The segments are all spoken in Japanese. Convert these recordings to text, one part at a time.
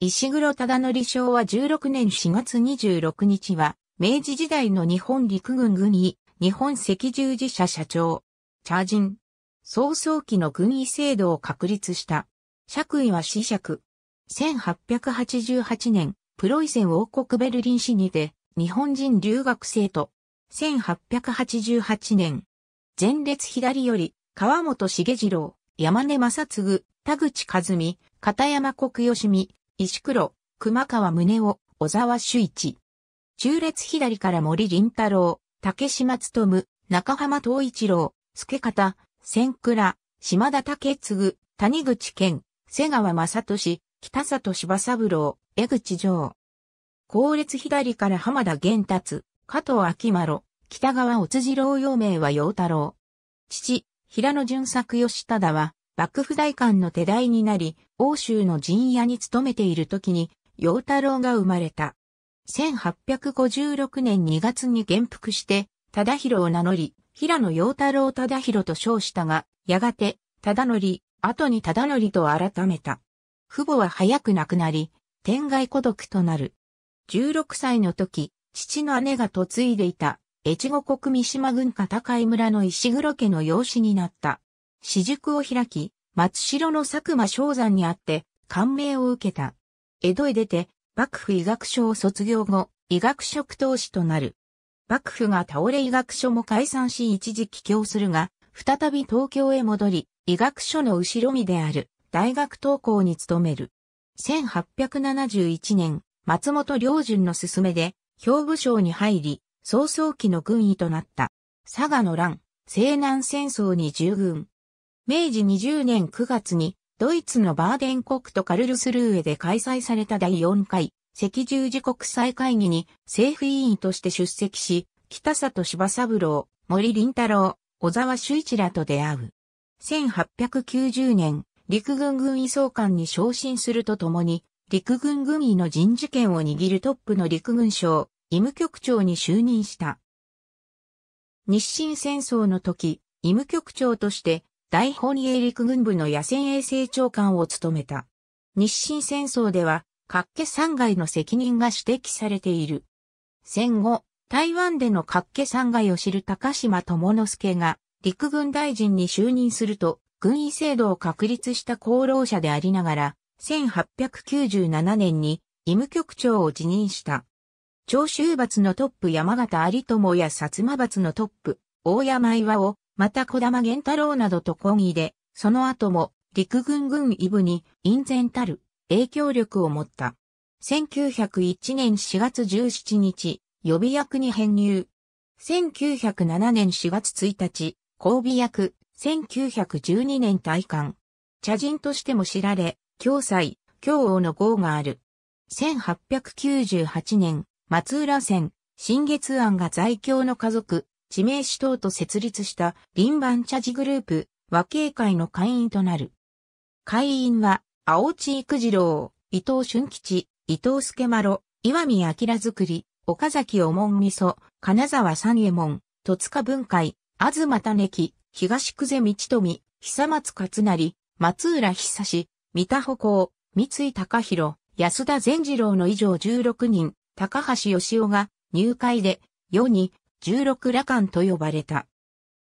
石黒忠則昭和16年4月26日は、明治時代の日本陸軍軍医、日本赤十字社社長、茶人、早々期の軍医制度を確立した。爵位は死爵。1888年、プロイセン王国ベルリン市にて、日本人留学生と、1888年、前列左より、川本茂次郎、山根正嗣、田口和美、片山国吉美、石黒、熊川宗夫、小沢修一。中列左から森林太郎、竹島務、中浜東一郎、助方、千倉、島田竹次、谷口健、瀬川正俊、北里柴三郎、江口城。後列左から浜田玄達、加藤明丸、北川お辻郎陽明は陽太郎。父、平野淳作吉忠は、幕府大官の手代になり、欧州の陣屋に勤めている時に、陽太郎が生まれた。1856年2月に元服して、忠広を名乗り、平野陽太郎忠広と称したが、やがて、忠則、後に忠則と改めた。父母は早く亡くなり、天外孤独となる。16歳の時、父の姉が嫁いでいた、越後国三島郡片貝村の石黒家の養子になった。私塾を開き、松代の佐久間昭山にあって、感銘を受けた。江戸へ出て、幕府医学書を卒業後、医学職投資となる。幕府が倒れ医学所も解散し一時帰郷するが、再び東京へ戻り、医学所の後ろ身である大学登校に勤める。1871年、松本良順の勧めで、兵部省に入り、早々期の軍医となった。佐賀の乱、西南戦争に従軍。明治20年9月に、ドイツのバーデン国とカルルスルーエで開催された第4回赤十字国際会議に政府委員として出席し、北里柴三郎、森林太郎、小沢修一らと出会う。1890年、陸軍軍医総監に昇進するとともに、陸軍軍医の人事権を握るトップの陸軍省、医務局長に就任した。日清戦争の時、医務局長として大本営陸軍部の野戦衛生長官を務めた。日清戦争では、各家三害の責任が指摘されている。戦後、台湾での各家三害を知る高島智之助が、陸軍大臣に就任すると、軍医制度を確立した功労者でありながら、1897年に医務局長を辞任した。長州閥のトップ山形有友や薩摩閥のトップ、大山岩をまた小玉玄太郎などと抗議で、その後も陸軍軍医部に因然たる影響力を持った。1901年4月17日、予備役に編入。1907年4月1日、交尾役、1912年退官。茶人としても知られ、教祭、教王の号がある。1898年、松浦線、新月庵が在京の家族、地名主等と設立した林番茶事グループ、和慶会の会員となる。会員は、青地育次郎、伊藤俊吉、伊藤助丸、岩見明作り、岡崎おもんみそ、金沢三右衛門、戸塚文会、東種木、東久世道富、久松勝成、松浦久志、三田歩行、三井隆弘、安田善次郎の以上16人、高橋義雄が入会で、世に16羅漢と呼ばれた。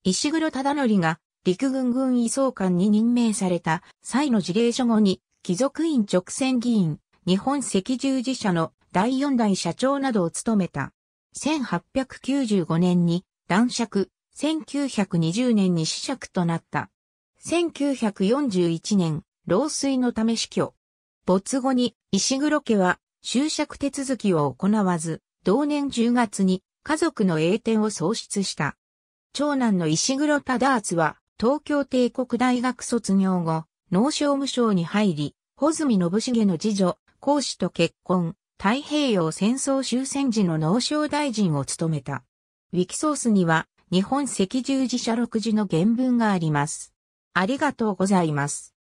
石黒忠則が陸軍軍医総監に任命された際の事例書後に、貴族院直線議員、日本赤十字社の第四代社長などを務めた。1895年に男爵、1920年に死爵となった。1941年、老衰のため死去。没後に石黒家は終職手続きを行わず、同年10月に家族の栄転を創出した。長男の石黒忠厚は、東京帝国大学卒業後、農商務省に入り、穂積信繁の次女、孔子と結婚、太平洋戦争終戦時の農商大臣を務めた。ウィキソースには、日本赤十字社録字の原文があります。ありがとうございます。